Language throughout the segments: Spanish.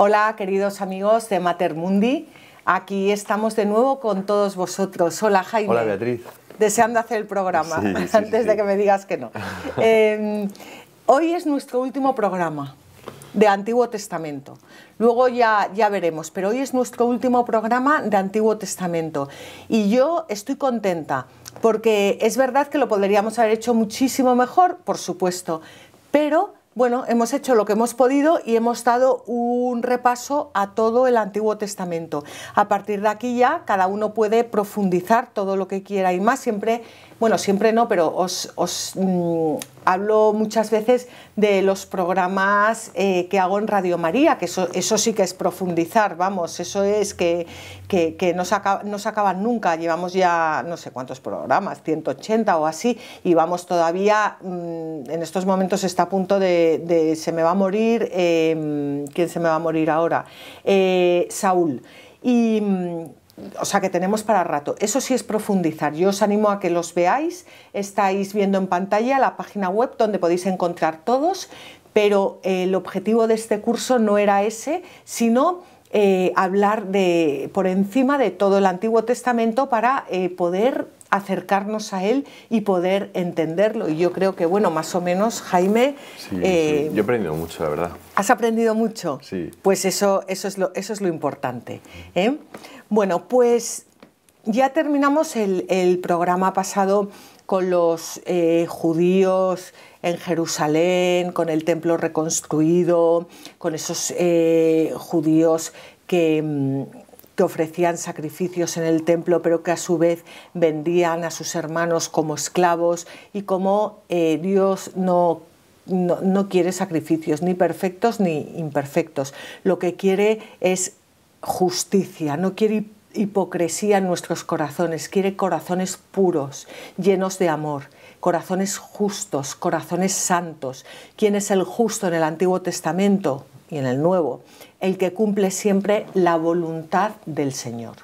Hola, queridos amigos de Mater Mundi. Aquí estamos de nuevo con todos vosotros. Hola, Jaime. Hola, Beatriz. Deseando hacer el programa, antes de que me digas que no. Em, hoy es nuestro último programa de Antiguo Testamento. Luego ya, ya veremos, pero hoy es nuestro último programa de Antiguo Testamento. Y yo estoy contenta, porque es verdad que lo podríamos haber hecho muchísimo mejor, por supuesto, pero bueno, hemos hecho lo que hemos podido y hemos dado un repaso a todo el Antiguo Testamento. A partir de aquí ya cada uno puede profundizar todo lo que quiera y más siempre bueno, siempre no, pero os, mm, hablo muchas veces de los programas eh, que hago en Radio María, que eso, sí que es profundizar, vamos, eso es que, no, se acaba, acaban nunca, llevamos ya no sé cuántos programas, 180 o así, y vamos todavía, mm, en estos momentos está a punto de, se me va a morir, em, ¿quién se me va a morir ahora? Eh, Saúl. Y, mm, o sea que tenemos para rato. Eso sí es profundizar. Yo os animo a que los veáis. Estáis viendo en pantalla la página web donde podéis encontrar todos, pero eh, el objetivo de este curso no era ese, sino eh, hablar de, por encima de todo el Antiguo Testamento para eh, poder acercarnos a él y poder entenderlo. Y yo creo que, bueno, más o menos, Jaime... Yo he aprendido mucho, la verdad. ¿Has aprendido mucho? Sí. Pues eso, eso, es, lo, eso es lo importante. ¿eh? Bueno, pues ya terminamos el, programa pasado con los eh, judíos en Jerusalén, con el templo reconstruido, con esos eh, judíos mm, que, ofrecían sacrificios en el templo, pero que a su vez vendían a sus hermanos como esclavos y como eh, Dios no no, no, quiere sacrificios, ni perfectos ni imperfectos. Lo que quiere es justicia, no quiere hipocresía en nuestros corazones, quiere corazones puros, llenos de amor, corazones justos, corazones santos. ¿Quién es el justo en el Antiguo Testamento y en el Nuevo? El que cumple siempre la voluntad del Señor.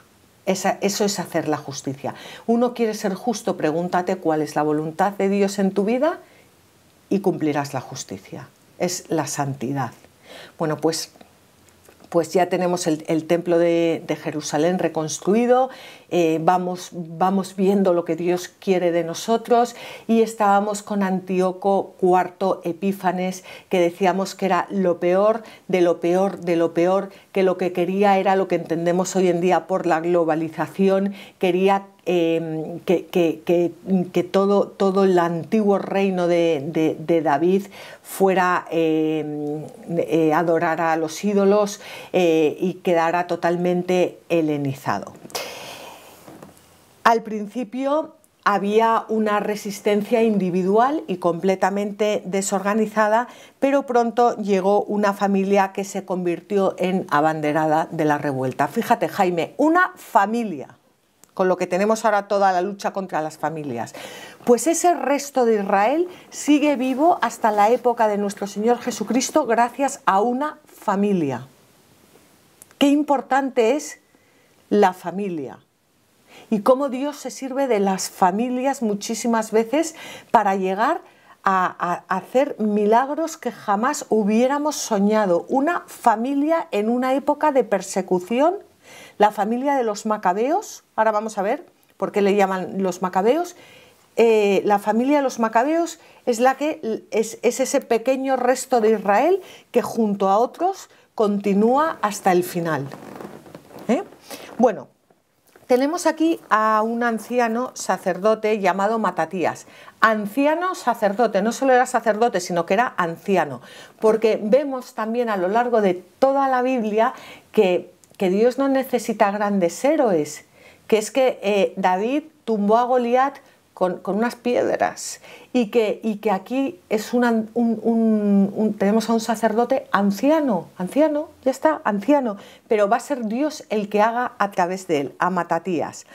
eso es hacer la justicia. Uno quiere ser justo, pregúntate cuál es la voluntad de Dios en tu vida y cumplirás la justicia. Es la santidad. Bueno, pues pues ya tenemos el, templo de, Jerusalén reconstruido eh, vamos, vamos viendo lo que Dios quiere de nosotros y estábamos con Antíoco IV Epífanes que decíamos que era lo peor de lo peor de lo peor, que lo que quería era lo que entendemos hoy en día por la globalización, quería em, que, que, todo, todo el antiguo reino de, David fuera em, eh, a los ídolos eh, y quedara totalmente helenizado. Al principio había una resistencia individual y completamente desorganizada, pero pronto llegó una familia que se convirtió en abanderada de la revuelta. Fíjate, Jaime, una familia, con lo que tenemos ahora toda la lucha contra las familias. Pues ese resto de Israel sigue vivo hasta la época de nuestro Señor Jesucristo gracias a una familia. Qué importante es la familia y cómo Dios se sirve de las familias muchísimas veces para llegar a, hacer milagros que jamás hubiéramos soñado. Una familia en una época de persecución, la familia de los macabeos, ahora vamos a ver por qué le llaman los macabeos, eh, la familia de los macabeos es la que es, ese pequeño resto de Israel que junto a otros continúa hasta el final. ¿eh? Bueno, tenemos aquí a un anciano sacerdote llamado Matatías. Anciano sacerdote, no solo era sacerdote, sino que era anciano, porque vemos también a lo largo de toda la Biblia que, que Dios no necesita grandes héroes, que es que eh, David tumbó a Goliat con, unas piedras y que, y que aquí es tenemos a un sacerdote anciano, anciano, ya está, anciano, pero va a ser Dios el que haga a través de él, a Matatías.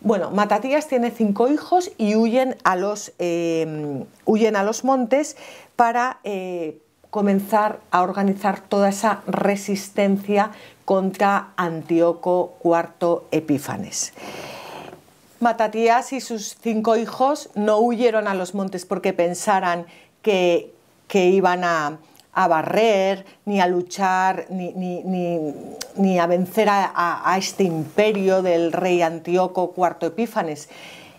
Bueno, Matatías tiene cinco hijos y huyen a los, em, huyen a los montes para eh, comenzar a organizar toda esa resistencia contra Antíoco IV Epífanes. Matatías y sus cinco hijos no huyeron a los montes porque pensaran que, iban a, barrer, ni a luchar, ni, a vencer a, este imperio del rey Antíoco IV Epífanes.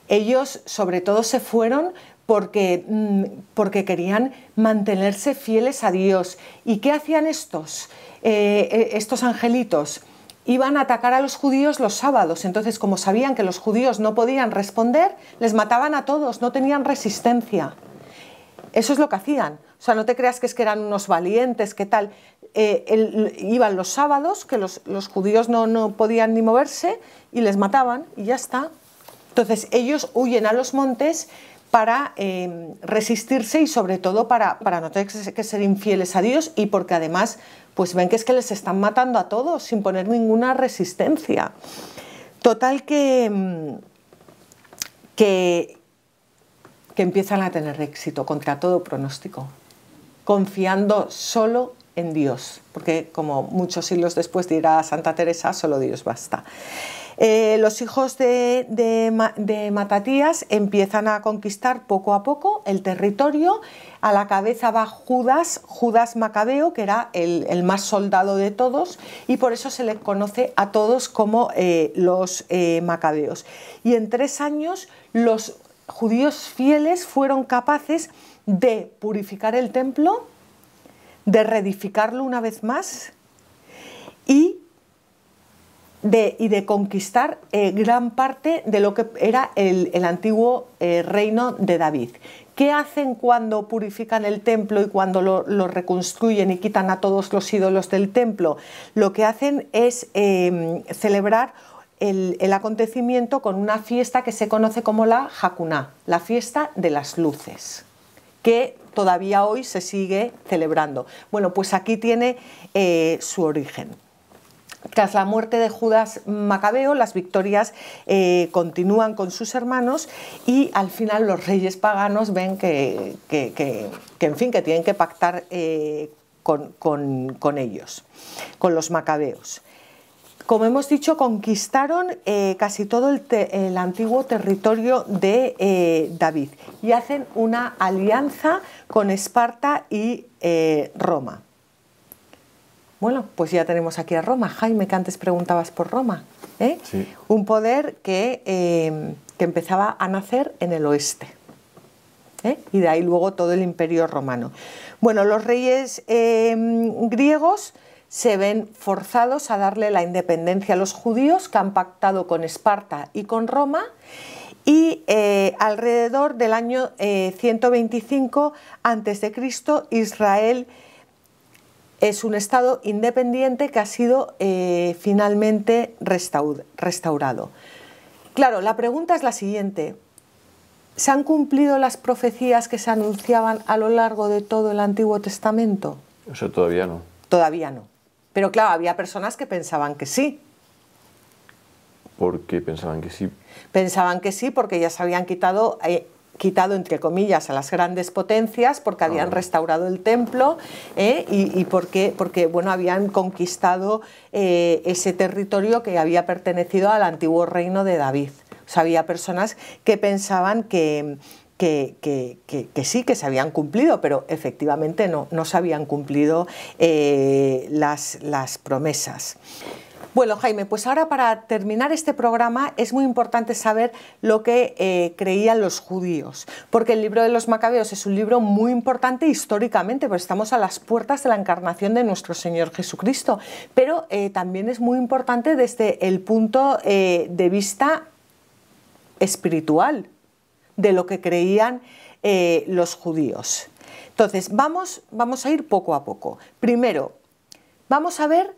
Ellos sobre todo se fueron porque, mm, porque querían mantenerse fieles a Dios. ¿Y qué hacían estos, eh, eh, estos angelitos? iban a atacar a los judíos los sábados. Entonces, como sabían que los judíos no podían responder, les mataban a todos, no tenían resistencia. Eso es lo que hacían. O sea, no te creas que es que eran unos valientes, que tal. Eh, iban los sábados, que los, judíos no, no podían ni moverse, y les mataban, y ya está. Entonces ellos huyen a los montes para em, resistirse y sobre todo para, no tener que ser infieles a Dios y porque además pues ven que es que les están matando a todos sin poner ninguna resistencia. Total que, em, que empiezan a tener éxito contra todo pronóstico, confiando solo en Dios, porque como muchos siglos después dirá Santa Teresa, solo Dios basta. Eh, los hijos de, Matatías empiezan a conquistar poco a poco el territorio. A la cabeza va Judas, Judas Macabeo, que era el, más soldado de todos, y por eso se le conoce a todos como eh, los eh, Macabeos. Y en tres años los judíos fieles fueron capaces de purificar el templo, de reedificarlo una vez más y y de conquistar eh, gran parte de lo que era el, antiguo eh, reino de David. ¿Qué hacen cuando purifican el templo y cuando lo, reconstruyen y quitan a todos los ídolos del templo? Lo que hacen es em, celebrar el, acontecimiento con una fiesta que se conoce como la Hakuna, la fiesta de las luces, que todavía hoy se sigue celebrando. Bueno, pues aquí tiene eh, su origen. Tras la muerte de Judas Macabeo, las victorias eh, continúan con sus hermanos y al final los reyes paganos ven que, en fin, que tienen que pactar eh, con, ellos, con los macabeos como hemos dicho, conquistaron eh, casi todo el, antiguo territorio de David y hacen una alianza con Esparta y Roma. Bueno, pues ya tenemos aquí a Roma. Jaime, que antes preguntabas por Roma. ¿eh? Un poder que, em, que, empezaba a nacer en el oeste. ¿eh? Y de ahí luego todo el imperio romano. Bueno, los reyes em, griegos se ven forzados a darle la independencia a los judíos que han pactado con Esparta y con Roma y eh, alrededor del año 125 a.C. Israel es un Estado independiente que ha sido eh, finalmente restaurado. Claro, la pregunta es la siguiente. ¿Se han cumplido las profecías que se anunciaban a lo largo de todo el Antiguo Testamento? Eso todavía no. Todavía no. Pero claro, había personas que pensaban que sí. ¿Por qué pensaban que sí? Pensaban que sí porque ya se habían quitado eh, quitado entre comillas a las grandes potencias porque habían restaurado el templo ¿eh? y, porque, porque bueno, habían conquistado eh, ese territorio que había pertenecido al antiguo reino de David. había personas que pensaban que, que, sí, que se habían cumplido, pero efectivamente no, no se habían cumplido eh, las, las promesas. Bueno, Jaime, pues ahora para terminar este programa es muy importante saber lo que eh, creían los judíos, porque el libro de los Macabeos es un libro muy importante históricamente, porque estamos a las puertas de la encarnación de nuestro Señor Jesucristo, pero eh, también es muy importante desde el punto eh, de vista espiritual de lo que creían los judíos. Entonces, vamos, vamos a ir poco a poco. Primero, vamos a ver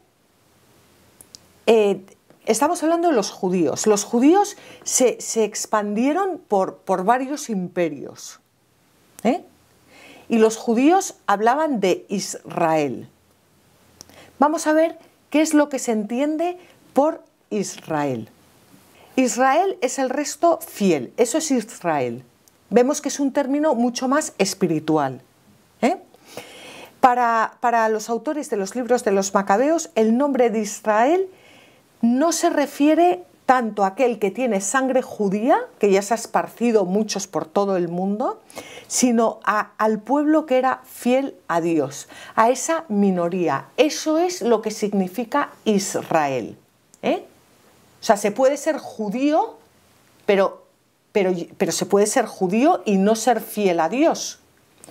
eh, estamos hablando de los judíos. Los judíos se, expandieron por, varios imperios. ¿eh? Y los judíos hablaban de Israel. Vamos a ver qué es lo que se entiende por Israel. Israel es el resto fiel, eso es Israel. Vemos que es un término mucho más espiritual. ¿eh? Para, para los autores de los libros de los macabeos, el nombre de Israel no se refiere tanto a aquel que tiene sangre judía, que ya se ha esparcido muchos por todo el mundo, sino a, al pueblo que era fiel a Dios, a esa minoría. Eso es lo que significa Israel. ¿eh? O sea, se puede ser judío, pero, pero, pero se puede ser judío y no ser fiel a Dios,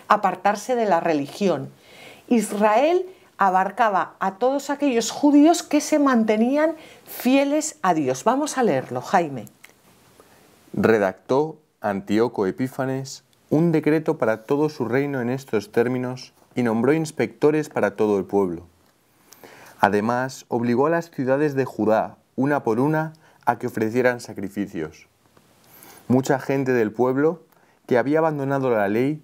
apartarse de la religión. Israel abarcaba a todos aquellos judíos que se mantenían fieles a Dios. Vamos a leerlo, Jaime. Redactó Antíoco Epífanes un decreto para todo su reino en estos términos y nombró inspectores para todo el pueblo. Además, obligó a las ciudades de Judá, una por una, a que ofrecieran sacrificios. Mucha gente del pueblo, que había abandonado la ley,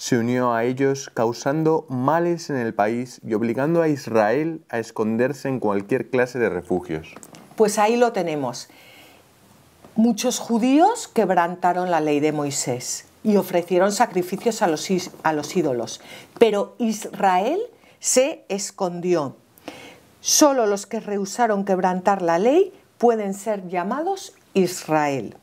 se unió a ellos causando males en el país y obligando a Israel a esconderse en cualquier clase de refugios. Pues ahí lo tenemos. Muchos judíos quebrantaron la ley de Moisés y ofrecieron sacrificios a los, ídolos, pero Israel se escondió. Solo los que rehusaron quebrantar la ley pueden ser llamados Israel.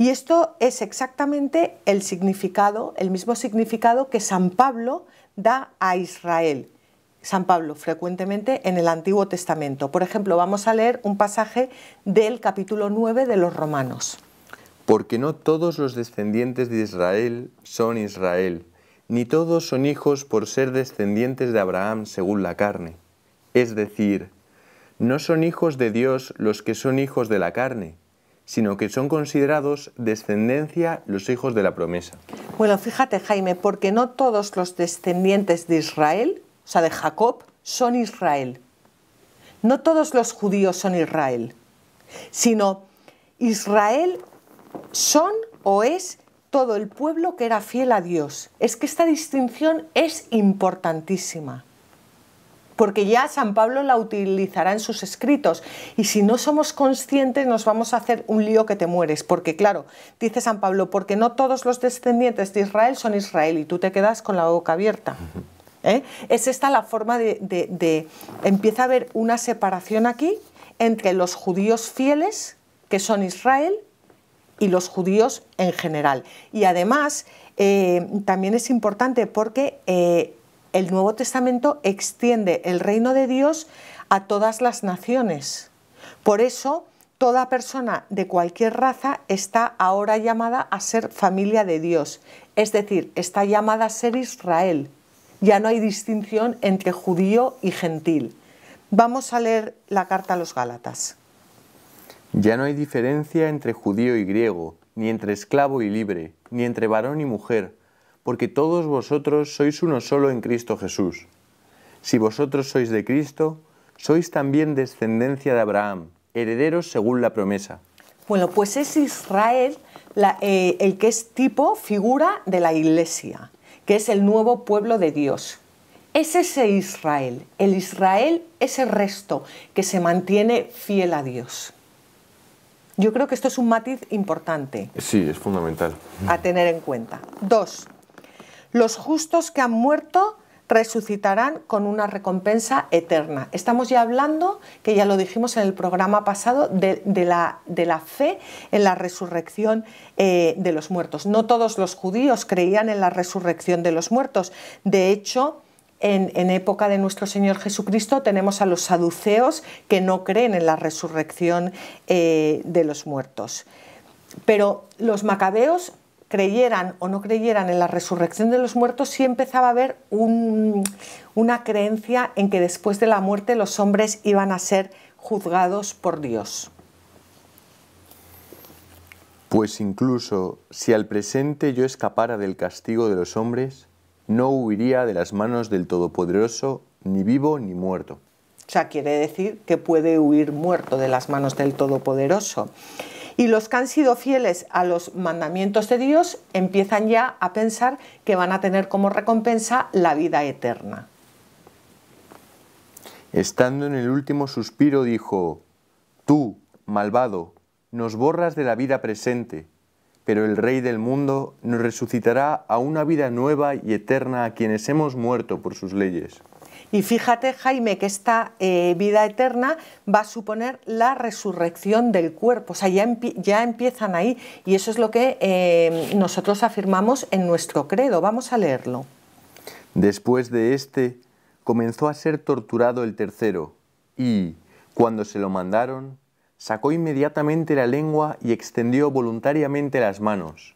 Y esto es exactamente el significado, el mismo significado que San Pablo da a Israel. San Pablo frecuentemente en el Antiguo Testamento. Por ejemplo, vamos a leer un pasaje del capítulo 9 de los Romanos. Porque no todos los descendientes de Israel son Israel, ni todos son hijos por ser descendientes de Abraham según la carne. Es decir, no son hijos de Dios los que son hijos de la carne, sino que son considerados descendencia los hijos de la promesa. Bueno, fíjate Jaime, porque no todos los descendientes de Israel, o sea, de Jacob, son Israel. No todos los judíos son Israel, sino Israel son o es todo el pueblo que era fiel a Dios. Es que esta distinción es importantísima porque ya San Pablo la utilizará en sus escritos. Y si no somos conscientes nos vamos a hacer un lío que te mueres, porque claro, dice San Pablo, porque no todos los descendientes de Israel son Israel y tú te quedas con la boca abierta. ¿Eh? Es esta la forma de, Empieza a haber una separación aquí entre los judíos fieles, que son Israel, y los judíos en general. Y además, eh, también es importante porque eh, el Nuevo Testamento extiende el reino de Dios a todas las naciones. Por eso, toda persona de cualquier raza está ahora llamada a ser familia de Dios, es decir, está llamada a ser Israel. Ya no hay distinción entre judío y gentil. Vamos a leer la carta a los Gálatas. Ya no hay diferencia entre judío y griego, ni entre esclavo y libre, ni entre varón y mujer porque todos vosotros sois uno solo en Cristo Jesús. Si vosotros sois de Cristo, sois también descendencia de Abraham, herederos según la promesa. Bueno, pues es Israel eh, el que es tipo, figura de la iglesia, que es el nuevo pueblo de Dios. Es ese Israel, el Israel es el resto que se mantiene fiel a Dios. Yo creo que esto es un matiz importante. Sí, es fundamental. A tener en cuenta. Dos, los justos que han muerto resucitarán con una recompensa eterna. Estamos ya hablando, que ya lo dijimos en el programa pasado, de, la, fe en la resurrección eh, de los muertos. No todos los judíos creían en la resurrección de los muertos. De hecho, en, época de nuestro Señor Jesucristo tenemos a los saduceos que no creen en la resurrección eh, de los muertos. Pero los macabeos creyeran o no creyeran en la resurrección de los muertos, sí empezaba a haber una creencia en que después de la muerte los hombres iban a ser juzgados por Dios. Pues incluso si al presente yo escapara del castigo de los hombres, no huiría de las manos del Todopoderoso, ni vivo ni muerto. O sea, quiere decir que puede huir muerto de las manos del Todopoderoso. Y los que han sido fieles a los mandamientos de Dios empiezan ya a pensar que van a tener como recompensa la vida eterna. Estando en el último suspiro, dijo, Tú, malvado, nos borras de la vida presente, pero el Rey del mundo nos resucitará a una vida nueva y eterna a quienes hemos muerto por sus leyes. Y fíjate, Jaime, que esta eh, vida eterna va a suponer la resurrección del cuerpo. O sea, ya, ya empiezan ahí. Y eso es lo que eh, nosotros afirmamos en nuestro credo. Vamos a leerlo. Después de este, comenzó a ser torturado el tercero. Y, cuando se lo mandaron, sacó inmediatamente la lengua y extendió voluntariamente las manos.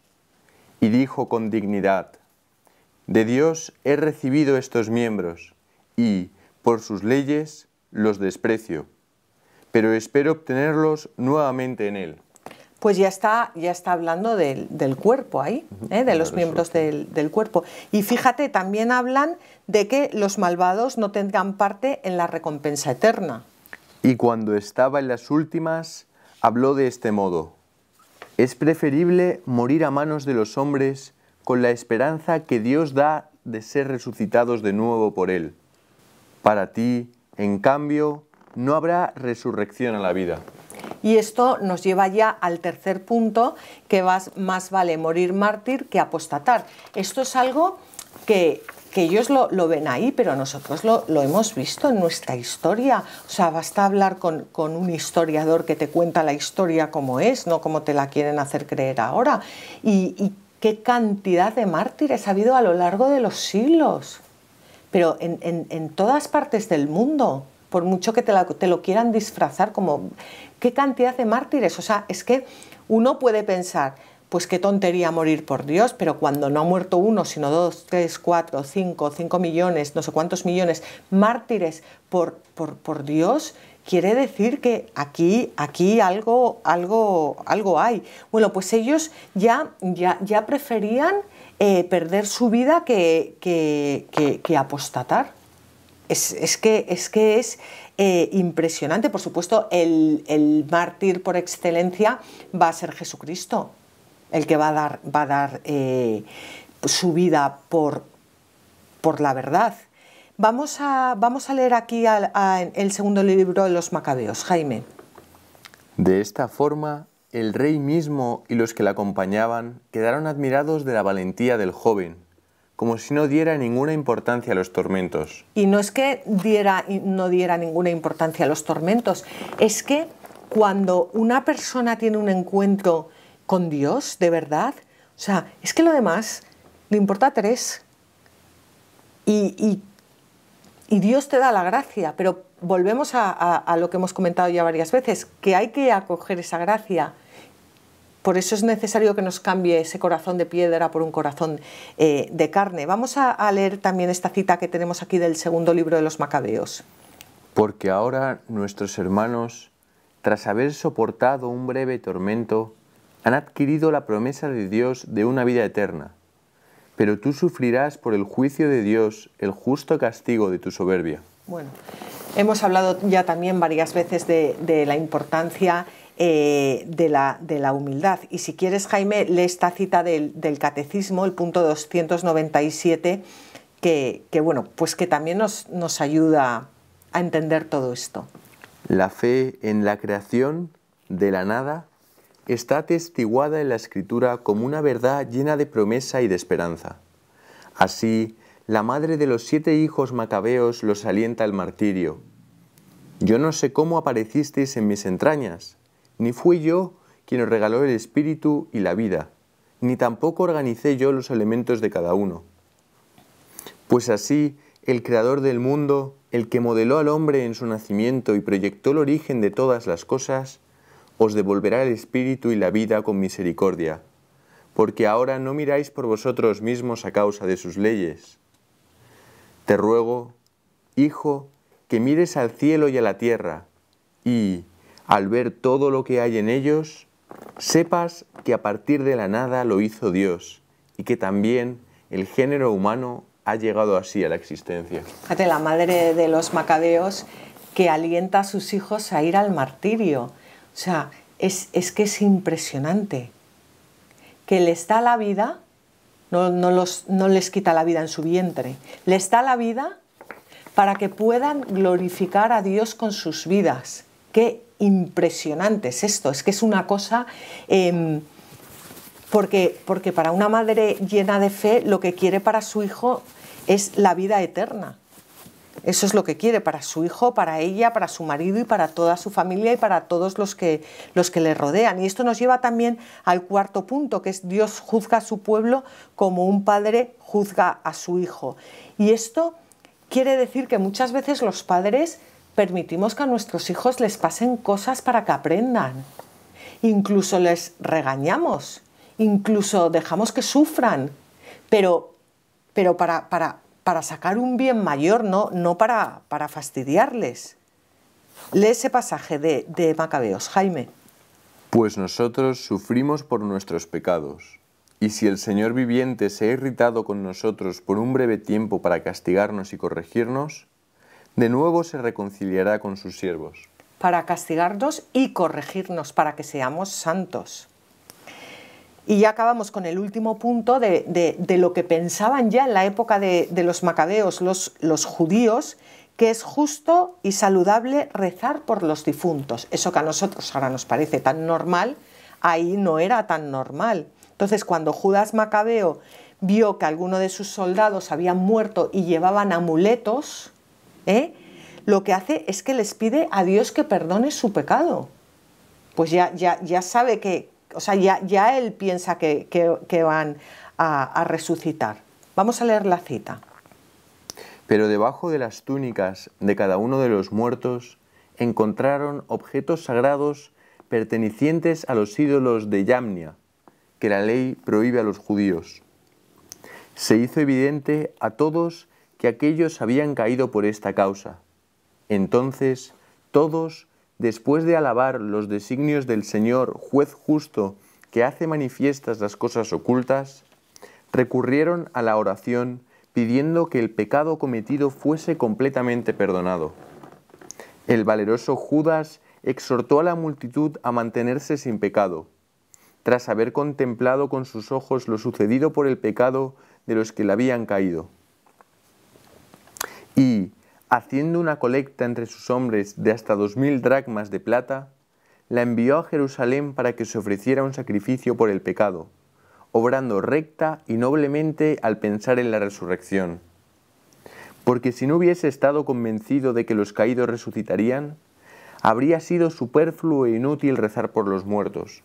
Y dijo con dignidad, De Dios he recibido estos miembros y, por sus leyes, los desprecio, pero espero obtenerlos nuevamente en él. Pues ya está, ya está hablando del, cuerpo ahí, ¿eh? de los miembros del, del cuerpo. Y fíjate, también hablan de que los malvados no tengan parte en la recompensa eterna. Y cuando estaba en las últimas, habló de este modo. Es preferible morir a manos de los hombres con la esperanza que Dios da de ser resucitados de nuevo por él. Para ti, en cambio, no habrá resurrección a la vida. Y esto nos lleva ya al tercer punto, que más vale morir mártir que apostatar. Esto es algo que, ellos lo, ven ahí, pero nosotros lo, hemos visto en nuestra historia. O sea, basta hablar con, un historiador que te cuenta la historia como es, no como te la quieren hacer creer ahora. y qué cantidad de mártires ha habido a lo largo de los siglos pero en, en, todas partes del mundo, por mucho que te, lo quieran disfrazar como, ¿qué cantidad de mártires? O sea, es que uno puede pensar, pues qué tontería morir por Dios, pero cuando no ha muerto uno, sino dos, tres, cuatro, cinco, cinco millones, no sé cuántos millones, mártires por, por, por Dios, quiere decir que aquí, aquí algo, algo, algo hay. Bueno, pues ellos ya, ya, ya preferían eh, perder su vida que, apostatar. Es, que, es que es eh, impresionante. Por supuesto, el, mártir por excelencia va a ser Jesucristo, el que va a dar, va a dar eh, su vida por, por la verdad. Vamos a, vamos a leer aquí el segundo libro de los Macabeos, Jaime. De esta forma el rey mismo y los que la acompañaban quedaron admirados de la valentía del joven, como si no diera ninguna importancia a los tormentos. Y no es que diera, no diera ninguna importancia a los tormentos, es que cuando una persona tiene un encuentro con Dios, de verdad, o sea, es que lo demás le importa tres. Y, Dios te da la gracia, pero volvemos a lo que hemos comentado ya varias veces, que hay que acoger esa gracia por eso es necesario que nos cambie ese corazón de piedra por un corazón eh, de carne. Vamos a, leer también esta cita que tenemos aquí del segundo libro de los Macabeos. Porque ahora nuestros hermanos, tras haber soportado un breve tormento, han adquirido la promesa de Dios de una vida eterna. Pero tú sufrirás por el juicio de Dios el justo castigo de tu soberbia. Bueno, hemos hablado ya también varias veces de, de la importancia eh, de, la, humildad. Y si quieres, Jaime, lee esta cita del, del Catecismo, el punto 297, que, bueno, pues que también nos, ayuda a entender todo esto. La fe en la creación de la nada está atestiguada en la Escritura como una verdad llena de promesa y de esperanza. Así, la madre de los siete hijos macabeos los alienta al martirio. Yo no sé cómo aparecisteis en mis entrañas, ni fui yo quien os regaló el espíritu y la vida, ni tampoco organicé yo los elementos de cada uno. Pues así, el creador del mundo, el que modeló al hombre en su nacimiento y proyectó el origen de todas las cosas, os devolverá el espíritu y la vida con misericordia, porque ahora no miráis por vosotros mismos a causa de sus leyes. Te ruego, Hijo, que mires al cielo y a la tierra, y, al ver todo lo que hay en ellos, sepas que a partir de la nada lo hizo Dios y que también el género humano ha llegado así a la existencia. Fíjate, la madre de los macadeos que alienta a sus hijos a ir al martirio. O sea, es, que es impresionante. Que les da la vida, no, no les quita la vida en su vientre, les da la vida para que puedan glorificar a Dios con sus vidas. Qué impresionantes esto, es que es una cosa... Em, porque, porque para una madre llena de fe lo que quiere para su hijo es la vida eterna. Eso es lo que quiere para su hijo, para ella, para su marido y para toda su familia y para todos los que, los que le rodean. Y esto nos lleva también al cuarto punto, que es Dios juzga a su pueblo como un padre juzga a su hijo. Y esto quiere decir que muchas veces los padres permitimos que a nuestros hijos les pasen cosas para que aprendan. Incluso les regañamos, incluso dejamos que sufran, pero, pero para, para, para sacar un bien mayor, no, no para, para fastidiarles. Lee ese pasaje de Macabeos, Jaime. Pues nosotros sufrimos por nuestros pecados. Y si el Señor viviente se ha irritado con nosotros por un breve tiempo para castigarnos y corregirnos, de nuevo se reconciliará con sus siervos. Para castigarnos y corregirnos, para que seamos santos. Y ya acabamos con el último punto de, lo que pensaban ya en la época de, los macabeos los, los judíos, que es justo y saludable rezar por los difuntos. Eso que a nosotros ahora nos parece tan normal, ahí no era tan normal. Entonces, cuando Judas Macabeo vio que alguno de sus soldados habían muerto y llevaban amuletos, ¿Eh? lo que hace es que les pide a Dios que perdone su pecado. Pues ya, ya, ya sabe que, o sea, ya, ya él piensa que, van a, a resucitar. Vamos a leer la cita. Pero debajo de las túnicas de cada uno de los muertos encontraron objetos sagrados pertenecientes a los ídolos de Yamnia, que la ley prohíbe a los judíos. Se hizo evidente a todos aquellos habían caído por esta causa. Entonces todos, después de alabar los designios del Señor, juez justo, que hace manifiestas las cosas ocultas, recurrieron a la oración pidiendo que el pecado cometido fuese completamente perdonado. El valeroso Judas exhortó a la multitud a mantenerse sin pecado. Tras haber contemplado con sus ojos lo sucedido por el pecado de los que le habían caído, y, haciendo una colecta entre sus hombres de hasta dos mil dracmas de plata, la envió a Jerusalén para que se ofreciera un sacrificio por el pecado, obrando recta y noblemente al pensar en la resurrección. Porque si no hubiese estado convencido de que los caídos resucitarían, habría sido superfluo e inútil rezar por los muertos.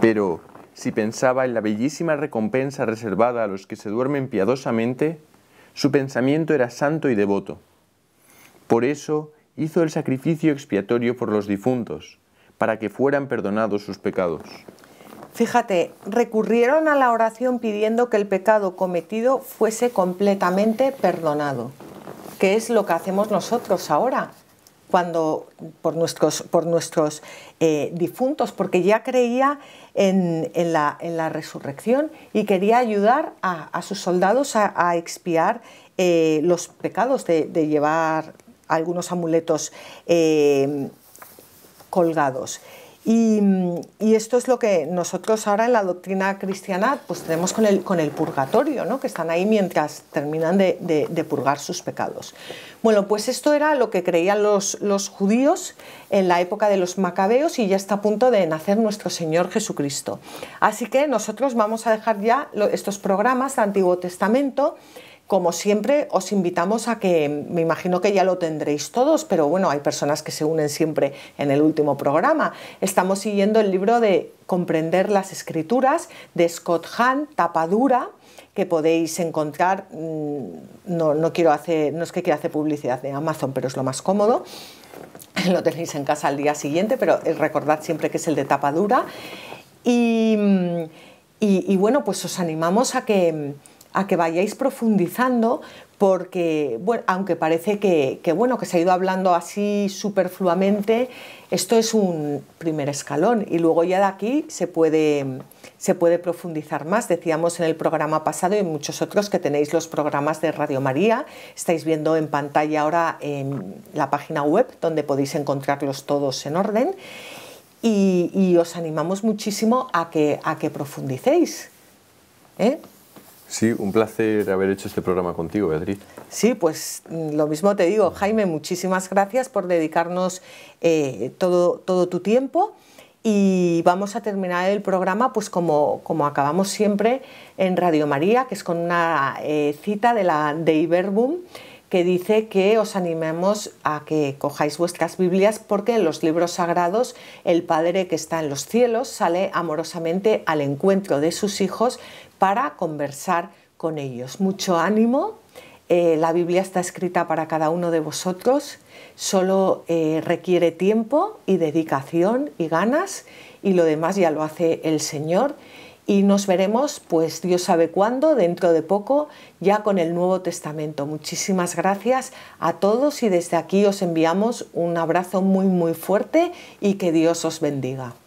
Pero si pensaba en la bellísima recompensa reservada a los que se duermen piadosamente, su pensamiento era santo y devoto. Por eso hizo el sacrificio expiatorio por los difuntos, para que fueran perdonados sus pecados. Fíjate, recurrieron a la oración pidiendo que el pecado cometido fuese completamente perdonado, que es lo que hacemos nosotros ahora cuando, por nuestros, por nuestros eh, difuntos, porque ya creía en, la, resurrección y quería ayudar a, sus soldados a, expiar eh, los pecados de, llevar algunos amuletos eh, colgados. Y, esto es lo que nosotros ahora en la doctrina cristiana pues tenemos con el, con el purgatorio, ¿no? que están ahí mientras terminan de, purgar sus pecados. Bueno, pues esto era lo que creían los, los judíos en la época de los macabeos y ya está a punto de nacer nuestro Señor Jesucristo. Así que nosotros vamos a dejar ya estos programas de Antiguo Testamento como siempre, os invitamos a que, me imagino que ya lo tendréis todos, pero bueno, hay personas que se unen siempre en el último programa. Estamos siguiendo el libro de Comprender las Escrituras de Scott Hahn, Tapadura que podéis encontrar, mm, no, quiero hacer, no es que quiera hacer publicidad de Amazon, pero es lo más cómodo, lo tenéis en casa al día siguiente, pero recordad siempre que es el de Tapadura. y mm, bueno, pues os animamos a que, a que vayáis profundizando porque, bueno, aunque parece que, bueno, que se ha ido hablando así superfluamente, esto es un primer escalón y luego ya de aquí se puede, se puede profundizar más. Decíamos en el programa pasado y en muchos otros que tenéis los programas de Radio María, estáis viendo en pantalla ahora en la página web donde podéis encontrarlos todos en orden y, os animamos muchísimo a que, a que profundicéis. ¿eh? Sí, un placer haber hecho este programa contigo, Beatriz. Sí, pues mm, lo mismo te digo, Jaime, muchísimas gracias por dedicarnos eh, todo, tu tiempo y vamos a terminar el programa pues como, acabamos siempre en Radio María, que es con una eh, cita de, la, de Iberboom que dice que os animemos a que cojáis vuestras Biblias porque en los libros sagrados el Padre que está en los cielos sale amorosamente al encuentro de sus hijos para conversar con ellos. Mucho ánimo, eh, la Biblia está escrita para cada uno de vosotros, solo eh, requiere tiempo y dedicación y ganas y lo demás ya lo hace el Señor y nos veremos, pues Dios sabe cuándo, dentro de poco, ya con el Nuevo Testamento. Muchísimas gracias a todos y desde aquí os enviamos un abrazo muy muy fuerte y que Dios os bendiga.